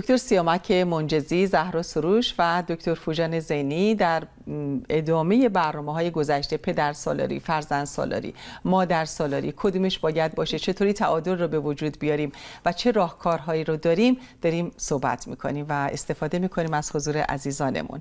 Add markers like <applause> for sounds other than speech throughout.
دکتر سیامک منجزی، زهرا سروش و دکتر فوجان زینی در ادامه برنامه های گذشته پدر سالاری، فرزند سالاری، مادر سالاری کدومش باید باشه چطوری تعادل رو به وجود بیاریم و چه راهکارهایی رو داریم داریم صحبت میکنیم و استفاده میکنیم از حضور عزیزانمون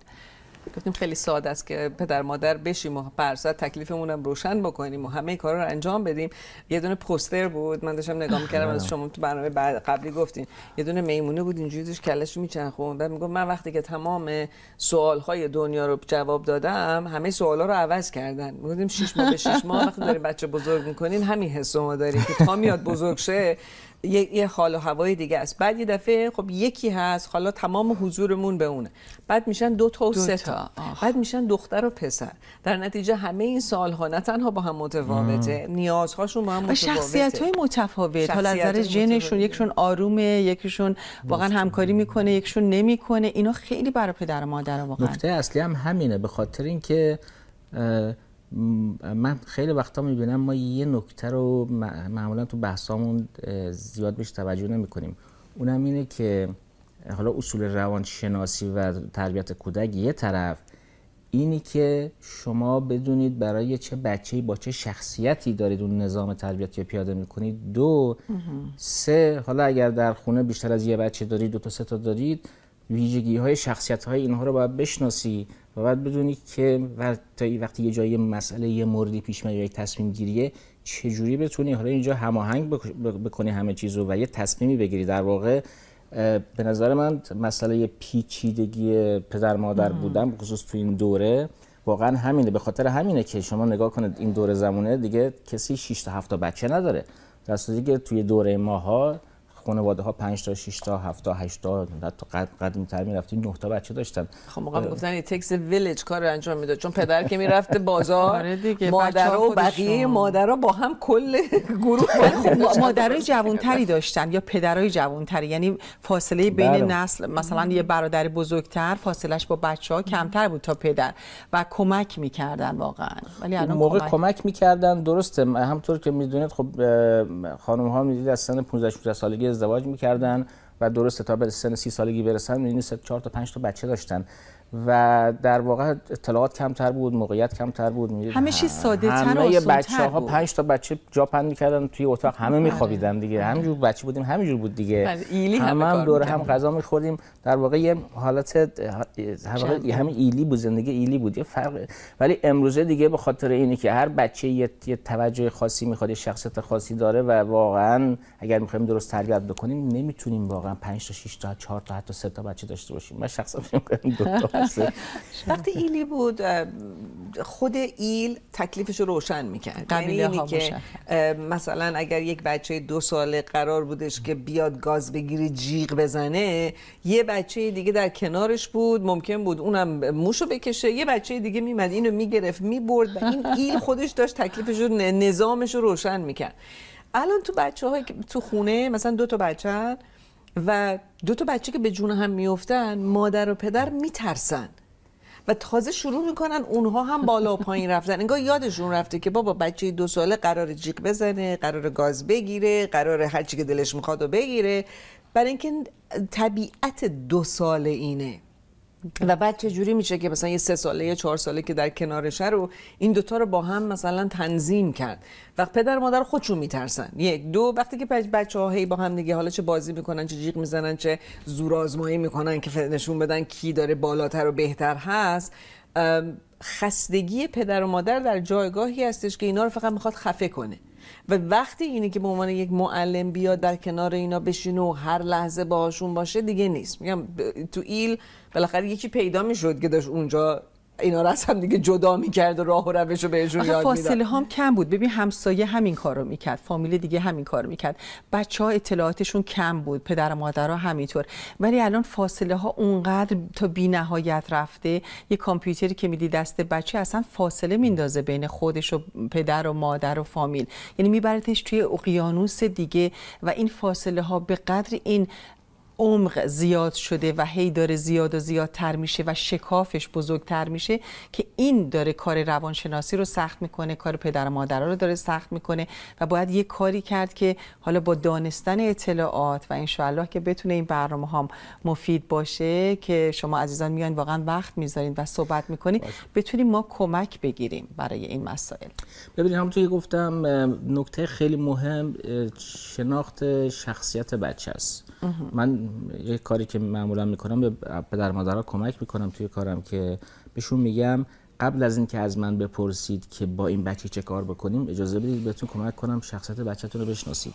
گفتیم خیلی ساده است که پدر مادر بشیم و برصد تکلیفمون هم روشن بکنیم و همه کارا رو انجام بدیم یه دونه پوستر بود من داشتم نگاه میکردم از شما تو برنامه بعد قبلی گفتین یه دونه میمونه بود اینجوری داشت کلش میچرخون بعد میگم من وقتی که تمام سوال های دنیا رو جواب دادم همه سوالا رو عوض کردن میگفتیم شش ماه به 6 ماه وقتی داریم بچه بزرگ میکنین همین حس ما داریم که تا میاد بزرگ شه یه, یه حال و هوای دیگه است بعد یه دفعه خب یکی هست حالا تمام حضورمون به اونه بعد میشن دو تا و سه تا بعد میشن دختر و پسر در نتیجه همه این سالها نه تنها با هم متفاوته نیازهاشون با هم متفاوته شخصیت های متفاوت حالا از نظر جنشون یکشون آرومه یکشون واقعا همکاری میکنه یکشون نمیکنه اینا خیلی برای پدر و مادر واقعا نکته اصلی هم همینه به خاطر اینکه من خیلی وقتا میبینم ما یه نکته رو معمولا تو بحثامون زیاد بهش توجه نمیکنیم اونم اینه که حالا اصول روانشناسی و تربیت کودک یه طرف اینی که شما بدونید برای چه بچه با چه شخصیتی دارید اون نظام تربیتی رو پیاده میکنید دو سه حالا اگر در خونه بیشتر از یه بچه دارید دو تا سه تا دارید ویژگی های شخصیت های اینها رو باید بشناسی و باید بدونی که وقتی یه جایی مسئله یه موردی پیش میاد یا یک تصمیم گیریه چجوری بتونی حالا اینجا هماهنگ بکنی همه چیز رو و یه تصمیمی بگیری در واقع به نظر من مسئله پیچیدگی پدر مادر بودن خصوص تو این دوره واقعا همینه به خاطر همینه که شما نگاه کنید این دوره زمونه دیگه کسی 6 تا 7 تا بچه نداره در که توی دوره ماها خانواده ها 5 تا 6 تا 7 تا 8 تا حتی قد قدیم تر می رفتیم 9 تا بچه داشتن خب موقع گفتن اه... تکس ویلیج کار انجام میداد چون پدر که میرفت بازار <laughs> آره دیگه مادر و بقیه مادرها با هم کل <laughs> گروه خب مادرای جوانتری داشتن یا پدرای جوانتری یعنی فاصله بین برو. بله. نسل مثلا یه برادر بزرگتر فاصلش با بچه ها کمتر بود تا پدر و کمک میکردن واقعا ولی الان موقع کمک, کمک میکردن درسته همطور که میدونید خب خانم ها میدید از سن 15 16 سالگی ازدواج میکردن و درسته تا به سن سی سالگی برسن میبینید چهار تا پنج تا بچه داشتن و در واقع اطلاعات کمتر بود موقعیت کمتر بود همه چیز ساده تر همه بچه ها پنج تا بچه جا پند میکردن توی اتاق همه آره. میخوابیدن دیگه آره. همینجور بچه بودیم همینجور بود دیگه بله، ایلی همه هم دور هم غذا میخوردیم در واقع یه حالت همه ایلی بود زندگی ایلی بود یه فرق ولی امروزه دیگه به خاطر اینه که هر بچه یه, یه توجه خاصی میخواد یه شخصیت خاصی داره و واقعا اگر میخوایم درست تربیت بکنیم نمیتونیم واقعا 5 تا 6 تا 4 تا حتی 3 تا بچه داشته باشیم من شخصا فکر دو تا <laughs> <laughs> وقتی ایلی بود خود ایل تکلیفش رو روشن میکرد یعنی اینی که مثلا اگر یک بچه دو ساله قرار بودش که بیاد گاز بگیری جیغ بزنه یه بچه دیگه در کنارش بود ممکن بود اونم موشو بکشه یه بچه دیگه میمد اینو میگرفت میبرد و این ایل خودش داشت تکلیفش رو نظامش رو روشن میکرد الان تو بچه های تو خونه مثلا دو تا بچه و دو تا بچه که به جون هم میفتن مادر و پدر میترسن و تازه شروع میکنن اونها هم بالا و پایین رفتن انگار یادشون رفته که بابا بچه دو ساله قرار جیک بزنه قرار گاز بگیره قرار هرچی که دلش میخواد و بگیره برای اینکه طبیعت دو ساله اینه و بعد چه جوری میشه که مثلا یه سه ساله یه چهار ساله که در کنارشه رو این دوتا رو با هم مثلا تنظیم کرد وقت پدر و مادر خودشون میترسن یک دو وقتی که بچه هی با هم دیگه حالا چه بازی میکنن چه جیغ میزنن چه زور آزمایی میکنن که نشون بدن کی داره بالاتر و بهتر هست خستگی پدر و مادر در جایگاهی هستش که اینا رو فقط میخواد خفه کنه و وقتی اینه که به عنوان یک معلم بیاد در کنار اینا بشینه و هر لحظه باهاشون باشه دیگه نیست میگم تو ایل بالاخره یکی پیدا میشد که داشت اونجا اینا را از هم دیگه جدا میکرد و راه و روش رو بهشون یاد فاصله هم کم بود ببین همسایه همین کار رو میکرد فامیل دیگه همین کار میکرد بچه ها اطلاعاتشون کم بود پدر و مادرها همینطور ولی الان فاصله ها اونقدر تا بی نهایت رفته یه کامپیوتری که میدی دست بچه اصلا فاصله میندازه بین خودش و پدر و مادر و فامیل یعنی میبردش توی اقیانوس دیگه و این فاصله ها به قدر این عمق زیاد شده و هی داره زیاد و زیادتر میشه و شکافش بزرگتر میشه که این داره کار روانشناسی رو سخت میکنه کار پدر و مادرها رو داره سخت میکنه و باید یه کاری کرد که حالا با دانستن اطلاعات و انشاءالله که بتونه این برنامه هم مفید باشه که شما عزیزان میان واقعا وقت میذارین و صحبت میکنید بتونیم ما کمک بگیریم برای این مسائل ببینید همونطور که گفتم نکته خیلی مهم شناخت شخصیت بچه است من یه کاری که معمولا میکنم به پدر مادرها کمک میکنم توی کارم که بهشون میگم قبل از اینکه از من بپرسید که با این بچه چه کار بکنیم اجازه بدید بهتون کمک کنم شخصیت بچهتون رو بشناسید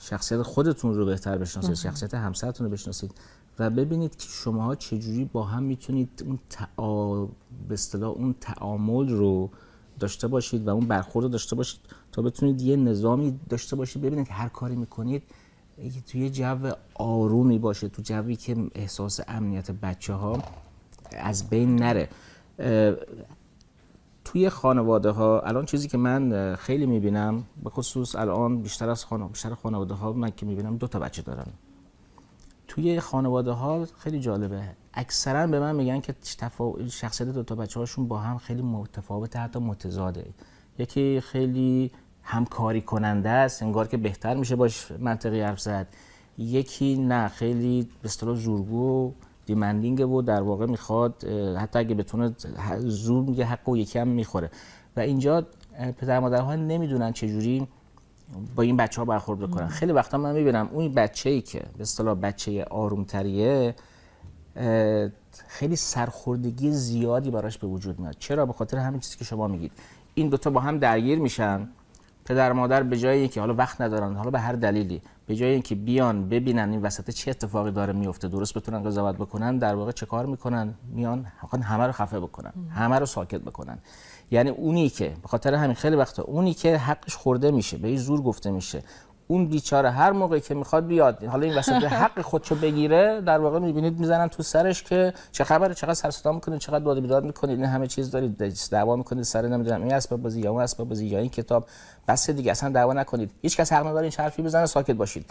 شخصیت خودتون رو بهتر بشناسید بله. شخصیت همسرتون رو بشناسید و ببینید که شماها چجوری با هم میتونید اون به اون تعامل رو داشته باشید و اون برخورد رو داشته باشید تا بتونید یه نظامی داشته باشید ببینید هر کاری میکنید توی جو آرومی باشه تو جوی که احساس امنیت بچه ها از بین نره توی خانواده ها الان چیزی که من خیلی میبینم به خصوص الان بیشتر از خانواده بیشتر خانواده ها من که میبینم دو تا بچه دارن توی خانواده ها خیلی جالبه اکثرا به من میگن که تفا... شخصیت دو تا بچه هاشون با هم خیلی متفاوته حتی متضاده یکی خیلی همکاری کننده است انگار که بهتر میشه باش منطقی حرف زد یکی نه خیلی به اصطلاح زورگو دیمندینگ و در واقع میخواد حتی اگه بتونه زور میگه حق و یکی هم میخوره و اینجا پدر مادرها نمیدونن چجوری با این بچه ها برخورد بکنن خیلی وقتا من میبینم اون بچه ای که به اصطلاح بچه آرومتریه خیلی سرخوردگی زیادی براش به وجود میاد چرا به خاطر همین چیزی که شما میگید این دوتا با هم درگیر میشن پدر مادر به جای اینکه حالا وقت ندارن حالا به هر دلیلی به جای اینکه بیان ببینن این وسط چه اتفاقی داره میفته درست بتونن قضاوت بکنن در واقع چه کار میکنن میان همه رو خفه بکنن همه رو ساکت بکنن یعنی اونی که به خاطر همین خیلی وقتا اونی که حقش خورده میشه به این زور گفته میشه اون بیچاره هر موقع که میخواد بیاد حالا این وسط <laughs> حق خودشو بگیره در واقع میبینید میزنن تو سرش که چه خبره چقدر سر میکنید چقدر داد بیداد میکنید این همه چیز دارید دعوا میکنید سر نمیدونم این اسباب بازی یا اون اسباب بازی یا این کتاب بس دیگه اصلا دعوا نکنید هیچ کس حق نداره این حرفی بزنه ساکت باشید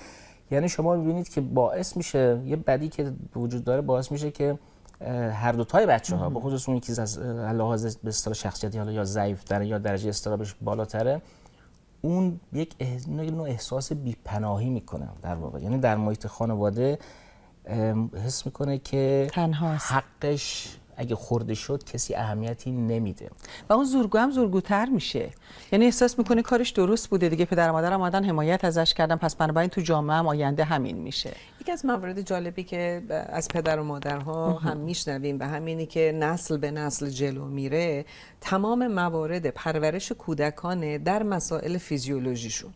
یعنی شما میبینید که باعث میشه یه بدی که وجود داره باعث میشه که هر دو تای بچه‌ها به خصوص اون یکی از لحاظ به اصطلاح شخصیتی حالا یا ضعیف یا درجه استرابش بالاتره اون یک نوع احساس بیپناهی میکنه در واقع یعنی در محیط خانواده حس میکنه که تنهاست. حقش اگه خورده شد کسی اهمیتی نمیده و اون زورگو هم زورگوتر میشه یعنی احساس میکنه کارش درست بوده دیگه پدر مادر آمدن حمایت ازش کردن پس بنابراین تو جامعه هم آینده همین میشه یکی از موارد جالبی که از پدر و مادرها هم میشنویم و همینی که نسل به نسل جلو میره تمام موارد پرورش کودکانه در مسائل فیزیولوژیشون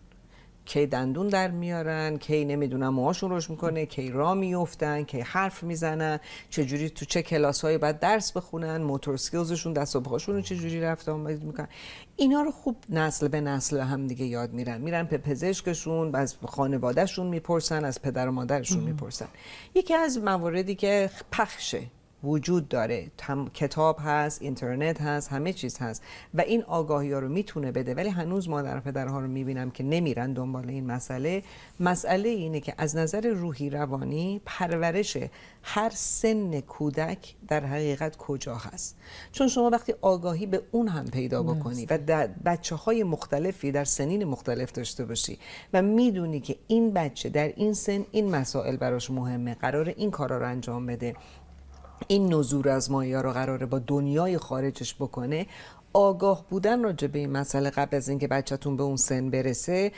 کی دندون در میارن کی نمیدونم موهاشون روش میکنه کی را میفتن کی حرف میزنن چجوری تو چه کلاس های بعد درس بخونن موتور سکیلزشون دست و رو چجوری رفت آمد میکنن اینا رو خوب نسل به نسل هم دیگه یاد میرن میرن به پزشکشون از خانوادهشون میپرسن از پدر و مادرشون میپرسن یکی از مواردی که پخشه وجود داره تم... کتاب هست اینترنت هست همه چیز هست و این آگاهی ها رو میتونه بده ولی هنوز مادر و پدرها رو میبینم که نمیرن دنبال این مسئله مسئله اینه که از نظر روحی روانی پرورش هر سن کودک در حقیقت کجا هست چون شما وقتی آگاهی به اون هم پیدا بکنی و بچه های مختلفی در سنین مختلف داشته باشی و میدونی که این بچه در این سن این مسائل براش مهمه قرار این کارا رو انجام بده این نزور از مایا رو قراره با دنیای خارجش بکنه آگاه بودن راجع به این مسئله قبل از اینکه بچهتون به اون سن برسه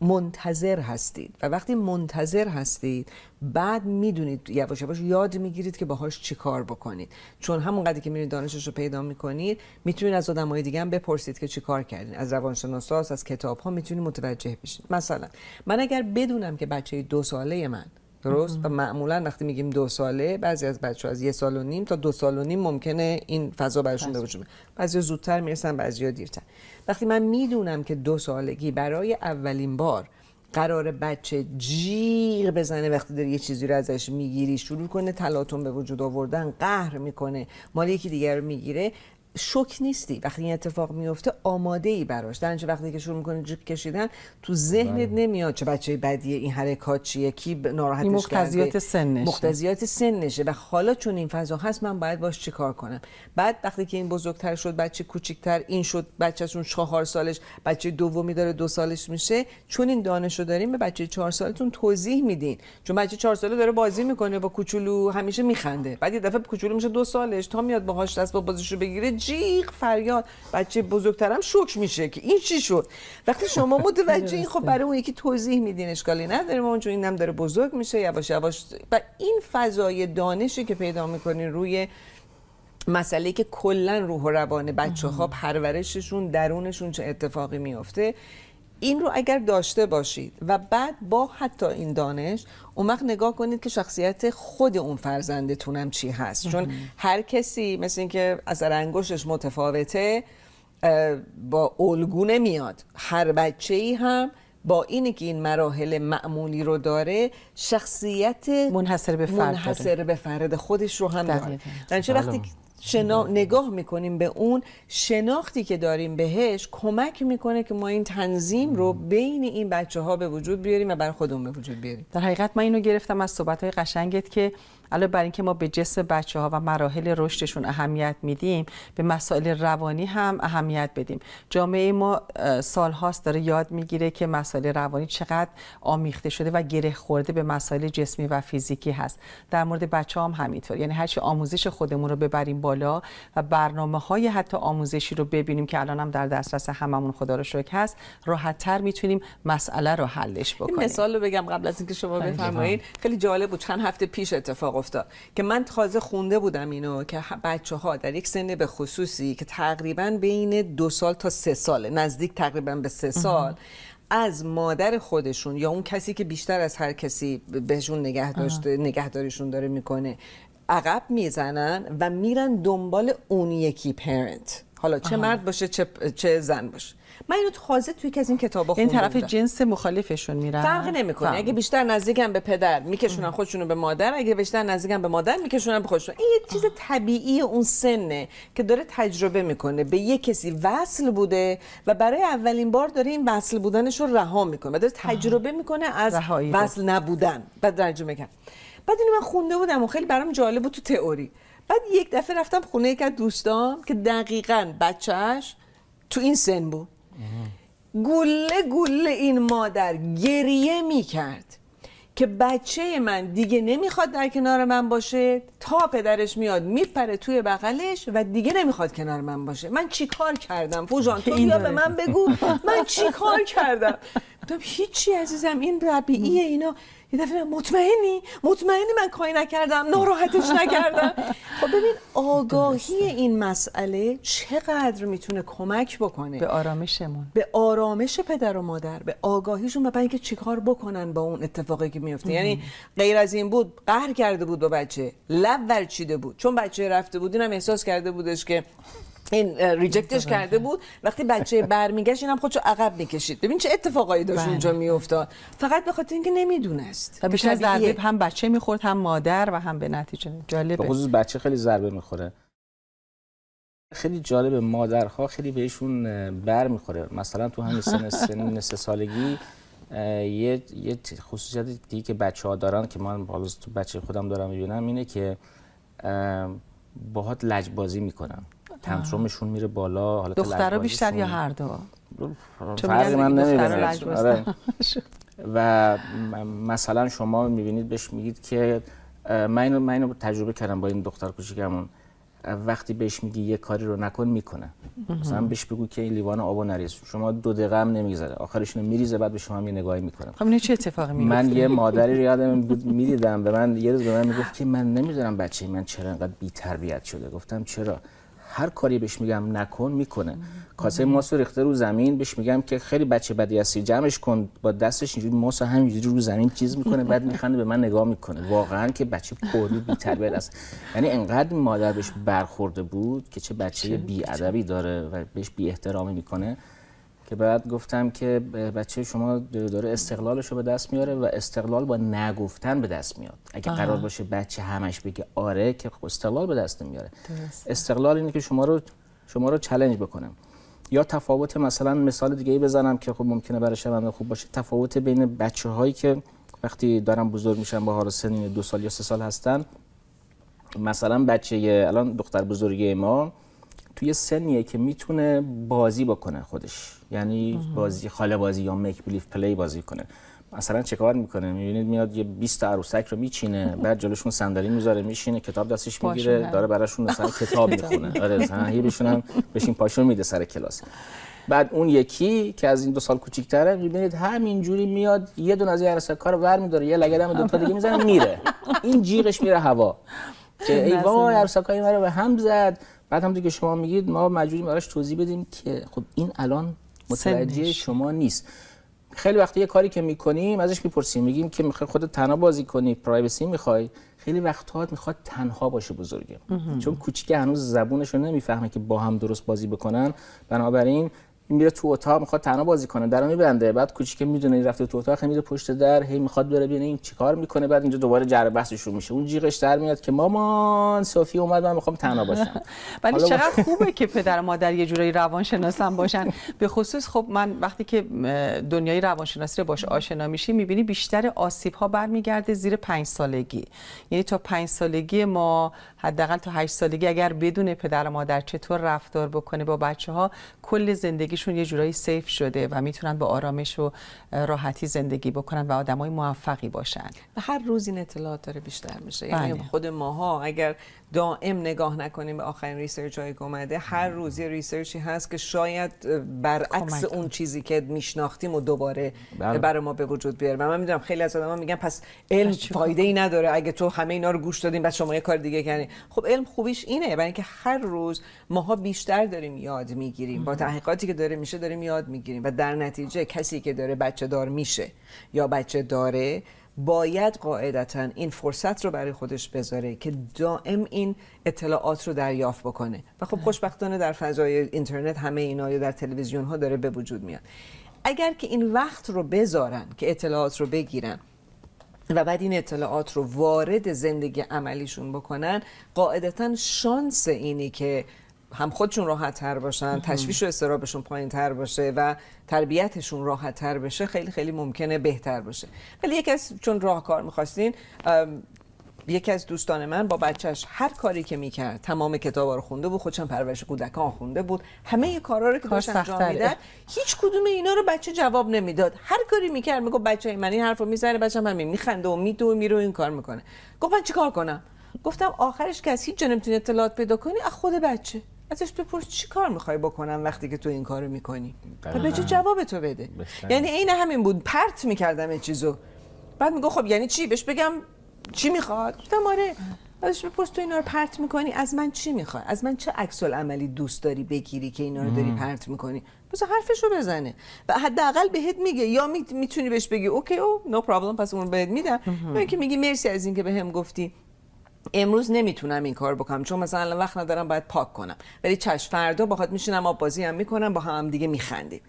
منتظر هستید و وقتی منتظر هستید بعد میدونید یواش یواش یاد میگیرید که باهاش چیکار بکنید چون همونقدر که میرید دانشش رو پیدا میکنید میتونید از آدمای دیگه هم بپرسید که چیکار کردین از روانشناسا از کتاب ها میتونید متوجه بشید مثلا من اگر بدونم که بچه دو ساله من درست و معمولا وقتی میگیم دو ساله بعضی از بچه ها از یه سال و نیم تا دو سال و نیم ممکنه این فضا براشون به وجود بعضی زودتر میرسن بعضی دیرتر وقتی من میدونم که دو سالگی برای اولین بار قرار بچه جیغ بزنه وقتی داری یه چیزی رو ازش میگیری شروع کنه تلاطم به وجود آوردن قهر میکنه مال یکی دیگر رو میگیره شوک نیستی وقتی این اتفاق میفته آماده ای براش در وقتی که شروع میکنه جیب کشیدن تو ذهنت بله. نمیاد چه بچه بدیه این حرکات چیه کی ناراحتش مقتضیات سنش مقتضیات سنشه و حالا چون این فضا هست من باید باش چیکار کنم بعد وقتی که این بزرگتر شد بچه کوچیکتر این شد بچهشون چهار سالش بچه دومی داره دو سالش میشه چون این دانشو داریم به بچه چهار سالتون توضیح میدین چون بچه چهار ساله داره بازی میکنه با کوچولو همیشه میخنده بعد یه دفعه کوچولو میشه دو سالش تا میاد باهاش دست با بازیشو بگیره جیغ فریاد بچه بزرگترم شوک میشه که این چی شد وقتی شما متوجه این خب برای اون یکی توضیح میدین اشکالی نداره ما اونجا اینم داره بزرگ میشه یواش یواش و این فضای دانشی که پیدا میکنین روی مسئله که کلا روح و روان بچه ها پرورششون درونشون چه اتفاقی میفته این رو اگر داشته باشید و بعد با حتی این دانش اون وقت نگاه کنید که شخصیت خود اون فرزندتون هم چی هست چون هر کسی مثل اینکه از انگشتش متفاوته با الگو نمیاد هر بچه ای هم با این که این مراحل معمولی رو داره شخصیت منحصر به فرد, به فرد خودش رو هم داره یعنی وقتی شنا... نگاه میکنیم به اون شناختی که داریم بهش کمک میکنه که ما این تنظیم رو بین این بچه ها به وجود بیاریم و بر خودمون به وجود بیاریم در حقیقت من اینو گرفتم از صحبت های قشنگت که علاوه بر اینکه ما به جسم بچه ها و مراحل رشدشون اهمیت میدیم به مسائل روانی هم اهمیت بدیم جامعه ما سال هاست داره یاد میگیره که مسائل روانی چقدر آمیخته شده و گره خورده به مسائل جسمی و فیزیکی هست در مورد بچه هم همینطور یعنی هرچی آموزش خودمون رو ببریم بالا و برنامه های حتی آموزشی رو ببینیم که الان هم در دسترس هممون خدا رو شکر هست راحتتر میتونیم مسئله رو حلش بکنیم مثال رو بگم قبل از اینکه شما بله. بفرمایید خیلی جالب بود چند هفته پیش اتفاق که من تازه خونده بودم اینو که بچه ها در یک سن به خصوصی که تقریبا بین دو سال تا سه ساله نزدیک تقریبا به سه سال از مادر خودشون یا اون کسی که بیشتر از هر کسی بهشون نگه داشته نگهداریشون داره میکنه عقب میزنن و میرن دنبال اون یکی پرنت حالا چه مرد باشه چه, چه زن باشه من اینو تازه توی یکی از این کتابا یعنی خوندم این طرف جنس مخالفشون میرن فرقی نمیکنه اگه بیشتر نزدیکم به پدر میکشونن خودشونو به مادر اگه بیشتر نزدیکم به مادر میکشونن به خودشون این یه چیز طبیعی اون سنه که داره تجربه میکنه به یه کسی وصل بوده و برای اولین بار داره این وصل بودنش رو رها میکنه و داره تجربه میکنه از وصل نبودن بعد ترجمه کرد بعد اینو من خونده بودم و خیلی برام جالب بود تو تئوری بعد یک دفعه رفتم خونه یک از دوستام که دقیقا بچهش تو این سن بود گله گله این مادر گریه می کرد که بچه من دیگه نمیخواد در کنار من باشه تا پدرش میاد میپره توی بغلش و دیگه نمیخواد کنار من باشه من چیکار کردم فوجان تو <laughs> بیا به من بگو من چیکار کردم <laughs> هیچی عزیزم این ربیعیه اینا یه دفعه مطمئنی مطمئنی من کاری نکردم ناراحتش نکردم خب ببین آگاهی این مسئله چقدر میتونه کمک بکنه به آرامشمون به آرامش پدر و مادر به آگاهیشون و که چیکار بکنن با اون اتفاقی که میفته یعنی غیر از این بود قهر کرده بود با بچه لب ورچیده بود چون بچه رفته بود اینم احساس کرده بودش که این ریجکتش کرده بود وقتی بچه برمیگشت اینم خودشو عقب میکشید ببین چه اتفاقایی داشت بله. اونجا میافتاد فقط به خاطر اینکه نمیدونست و بیشتر ضربه هم بچه میخورد هم مادر و هم به نتیجه جالبه به خصوص بچه خیلی ضربه میخوره خیلی جالبه مادرها خیلی بهشون بر میخوره مثلا تو همین سن <laughs> سن سه سالگی یه یه خصوصیت دیگه که بچه دارن که من بالاست تو بچه خودم دارم میبینم اینه که باهات لجبازی میکنم. تنترومشون میره بالا حالا دخترا بیشتر یا هر دو فرق من آره. و مثلا شما میبینید بهش میگید که من اینو, من تجربه کردم با این دختر کوچیکمون وقتی بهش میگی یه کاری رو نکن میکنه مثلا بهش بگو که این لیوان آبو نریز شما دو دقیقه هم نمیگذره آخرش میریزه بعد به شما هم یه نگاهی میکنه خب این چه اتفاقی میفته من یه مادری رو یادم بود میدیدم به من یه روز به من میگفت که من نمیذارم بچه من چرا انقدر بی‌تربیت شده گفتم چرا هر کاری بهش میگم نکن میکنه کاسه ماسو ریخته رو زمین بهش میگم که خیلی بچه بدی هستی جمعش کن با دستش اینجوری ماسو همینجوری رو زمین چیز میکنه بعد میخنده به من نگاه میکنه واقعا که بچه پوری بی تربیت است یعنی انقدر مادر بهش برخورده بود که چه بچه بی ادبی داره و بهش بی احترامی میکنه که بعد گفتم که بچه شما داره استقلالش رو به دست میاره و استقلال با نگفتن به دست میاد اگه قرار باشه بچه همش بگه آره که خب استقلال به دست میاره. استقلال اینه که شما رو شما رو چلنج بکنم یا تفاوت مثلا مثال دیگه ای بزنم که خب ممکنه برای خوب باشه تفاوت بین بچه هایی که وقتی دارن بزرگ میشن با هارو سنین دو سال یا سه سال هستن مثلا بچه الان دختر بزرگی ما توی سنیه که میتونه بازی بکنه خودش یعنی بازی خاله بازی یا میک بلیف پلی بازی کنه مثلا چه میکنه میبینید میاد یه 20 تا عروسک رو میچینه بعد جلوشون صندلی میذاره میشینه کتاب دستش میگیره داره براشون مثلا <laughs> کتاب میخونه آره هیبشون هم بشین پاشون میده سر کلاس بعد اون یکی که از این دو سال کوچیک‌تره میبینید همینجوری میاد یه دون از این عروسک‌ها رو برمی‌داره یه لگدم دو تا دیگه میزنه میره این جیغش میره هوا که ای <laughs> وای عروسکای به هم زد بعد هم که شما میگید ما مجبوریم براش توضیح بدیم که خب این الان متوجه شما نیست خیلی وقتی یه کاری که میکنیم ازش میپرسیم میگیم که میخوای خودت تنها بازی کنی پرایوسی میخوای خیلی وقتها میخواد تنها باشه بزرگه چون کوچیکه هنوز زبونش رو نمیفهمه که با هم درست بازی بکنن بنابراین میره تو اتاق میخواد تنها بازی کنه درو میبنده بعد کوچیک میدونه این رفته تو اتاق میره پشت در هی میخواد بره ببینه این چیکار میکنه بعد اینجا دوباره جر بحث میشه اون جیغش در میاد که مامان سوفی اومد من میخوام تنها باشم <laughs> ولی چقدر خوبه که پدر مادر یه جورایی روانشناسن باشن به خصوص خب من وقتی که دنیای روانشناسی رو باش آشنا میشی میبینی بیشتر آسیب ها برمیگرده زیر پنج سالگی یعنی تا پنج سالگی ما حداقل تا 8 سالگی اگر بدون پدر و مادر چطور رفتار بکنه با بچه ها کل زندگیشون یه جورایی سیف شده و میتونن با آرامش و راحتی زندگی بکنن و آدمای موفقی باشن و هر روز این اطلاعات داره بیشتر میشه یعنی بله. خود ماها اگر دائم نگاه نکنیم به آخرین ریسرچ های اومده هر روز یه ریسرچی هست که شاید برعکس اون چیزی که میشناختیم و دوباره بله. برای ما به وجود بیاره من میدونم خیلی از آدما میگن پس علم فایده ای نداره اگه تو همه اینا رو گوش دادیم بعد شما یه کار دیگه کردیم خب علم خوبیش اینه برای اینکه هر روز ماها بیشتر داریم یاد میگیریم با تحقیقاتی که داره میشه داریم یاد میگیریم و در نتیجه کسی که داره بچه دار میشه یا بچه داره باید قاعدتا این فرصت رو برای خودش بذاره که دائم این اطلاعات رو دریافت بکنه و خب خوشبختانه در فضای اینترنت همه اینا یا در تلویزیون ها داره به وجود میاد اگر که این وقت رو بذارن که اطلاعات رو بگیرن و بعد این اطلاعات رو وارد زندگی عملیشون بکنن قاعدتا شانس اینی که هم خودشون راحت تر باشن تشویش و استرابشون پایین تر باشه و تربیتشون راحت تر بشه خیلی خیلی ممکنه بهتر باشه ولی یکی از چون راهکار میخواستین یکی از دوستان من با بچهش هر کاری که میکرد تمام کتاب رو خونده بود خودشم پرورش کودکان خونده بود همه کارا رو که داشت انجام میداد هیچ کدوم اینا رو بچه جواب نمیداد هر کاری میکرد میگفت بچه من این رو میزنه بچه من میخنده و میدو و میرو این کار میکنه گفت من چیکار کنم گفتم آخرش از هیچ جا نمیتونی اطلاعات پیدا کنی از خود بچه ازش بپرس چی کار میخوای بکنم وقتی که تو این کارو میکنی و بچه جواب تو بده یعنی عین همین بود پرت میکردم این چیزو بعد میگو خب یعنی چی بهش بگم چی میخواد گفتم آره ازش بپرس تو اینا رو پرت میکنی از من چی میخواد؟ از من چه عکس عملی دوست داری بگیری که اینا رو داری پرت میکنی پس حرفش رو بزنه و حداقل بهت میگه یا میتونی بهش بگی اوکی او نو پرابلم پس اون بهت میدم یا اینکه میگی مرسی از اینکه بهم گفتی امروز نمیتونم این کار بکنم چون مثلا وقت ندارم باید پاک کنم ولی چش فردا باهات میشینم آب بازی هم میکنم با هم دیگه میخندیم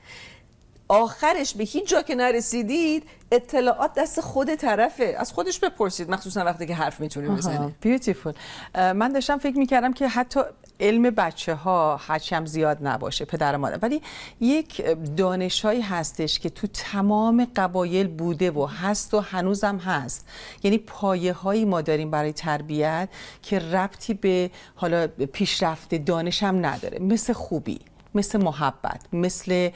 آخرش به هیچ جا که نرسیدید اطلاعات دست خود طرفه از خودش بپرسید مخصوصا وقتی که حرف میتونی بزنی بیوتیفول من داشتم فکر میکردم که حتی علم بچه ها هرچم زیاد نباشه پدر و مادر ولی یک دانشهایی هستش که تو تمام قبایل بوده و هست و هنوزم هست یعنی پایه هایی ما داریم برای تربیت که ربطی به حالا پیشرفت دانش هم نداره مثل خوبی مثل محبت مثل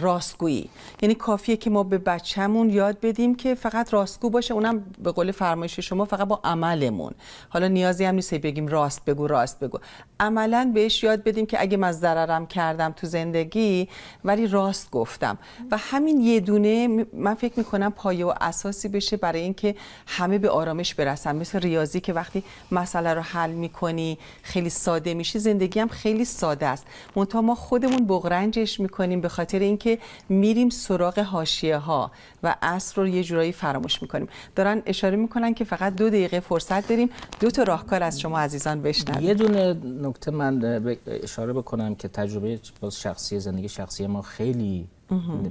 راستگویی یعنی کافیه که ما به بچهمون یاد بدیم که فقط راستگو باشه اونم به قول فرمایش شما فقط با عملمون حالا نیازی هم نیست بگیم راست بگو راست بگو عملا بهش یاد بدیم که اگه من ضررم کردم تو زندگی ولی راست گفتم و همین یه دونه من فکر میکنم پایه و اساسی بشه برای اینکه همه به آرامش برسن مثل ریاضی که وقتی مسئله رو حل میکنی خیلی ساده میشه زندگی هم خیلی ساده است منتها ما خودمون بغرنجش میکنیم به خاطر اینکه میریم سراغ هاشیه ها و اصل رو یه جورایی فراموش میکنیم دارن اشاره میکنن که فقط دو دقیقه فرصت داریم دو تا راهکار از شما عزیزان بشنویم یه دونه نکته من اشاره بکنم که تجربه باز شخصی زندگی شخصی ما خیلی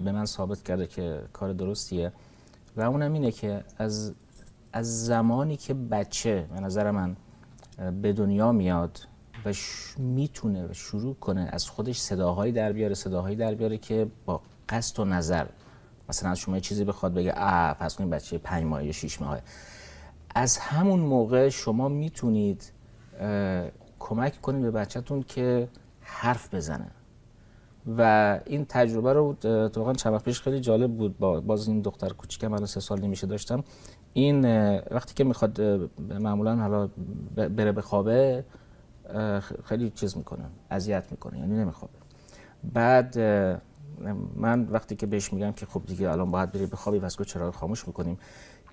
به من ثابت کرده که کار درستیه و اونم اینه که از از زمانی که بچه به نظر من به دنیا میاد و میتونه شروع کنه از خودش صداهایی در بیاره صداهایی در بیاره که با قصد و نظر مثلا از شما یه چیزی بخواد بگه اه پس کنید بچه پنج ماه یا شیش ماه از همون موقع شما میتونید کمک کنید به بچهتون که حرف بزنه و این تجربه رو واقعا چند وقت پیش خیلی جالب بود با باز این دختر کوچیکم الان سه سال نمیشه داشتم این وقتی که میخواد معمولا حالا بره به خیلی چیز میکنه اذیت میکنه یعنی نمیخوابه بعد من وقتی که بهش میگم که خب دیگه الان باید بری بخوابی گو چرا خاموش میکنیم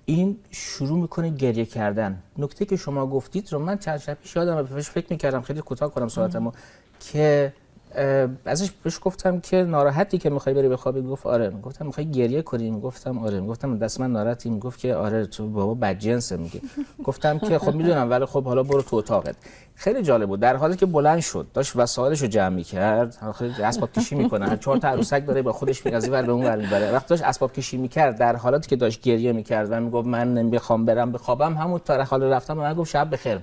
این شروع میکنه گریه کردن نکته که شما گفتید رو من چند شب پیش یادم بهش فکر میکردم خیلی کوتاه کنم صحبتمو که ازش بهش گفتم که ناراحتی که میخوای بری بخوابی گفت آره گفتم میخوای گریه کنی گفتم آره گفتم دست من ناراحتی گفت که آره تو بابا جنسه میگه گفتم که خب میدونم ولی خب حالا برو تو اتاقت خیلی جالب بود در حالی که بلند شد داشت وسایلش رو جمع میکرد اسباب کشی میکنه چهار تا عروسک داره با خودش میگازی ور به اون ور میبره وقتی داشت اسباب کشی میکرد در حالی که داشت گریه میکرد و میگفت من نمیخوام برم بخوابم همون تا حال رفتم و من گفت شب بخیر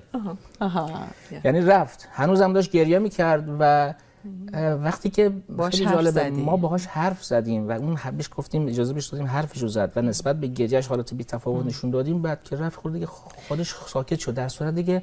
یعنی رفت هنوزم داشت گریه میکرد و وقتی که باش خیلی جالبه زدی. ما باهاش حرف زدیم و اون حبش گفتیم اجازه بهش دادیم رو زد و نسبت به گریهش حالات بی تفاوت نشون دادیم بعد که رفت خود دیگه خودش ساکت شد در صورت دیگه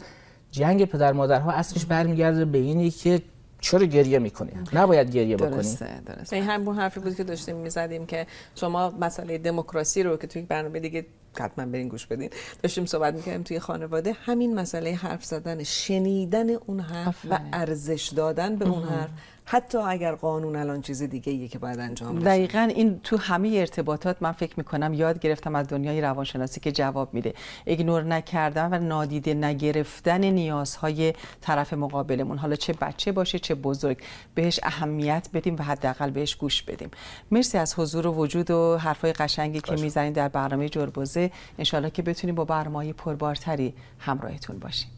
جنگ پدر مادرها اصلش برمیگرده به اینی که چرا گریه میکنیم؟ نباید گریه بکنی درسته درسته این هم حرفی بود که داشتیم میزدیم که شما مسئله دموکراسی رو که توی برنامه دیگه حتما برین گوش بدین داشتیم صحبت میکنیم توی خانواده همین مسئله حرف زدن شنیدن اون حرف و ارزش دادن به اون حرف حتی اگر قانون الان چیز دیگه ایه که باید انجام بشه دقیقا این تو همه ارتباطات من فکر میکنم یاد گرفتم از دنیای روانشناسی که جواب میده اگنور نکردن و نادیده نگرفتن نیازهای طرف مقابلمون حالا چه بچه باشه چه بزرگ بهش اهمیت بدیم و حداقل بهش گوش بدیم مرسی از حضور و وجود و حرفای قشنگی که میزنید در برنامه جربوزه انشالله که بتونیم با برنامه پربارتری همراهتون باشیم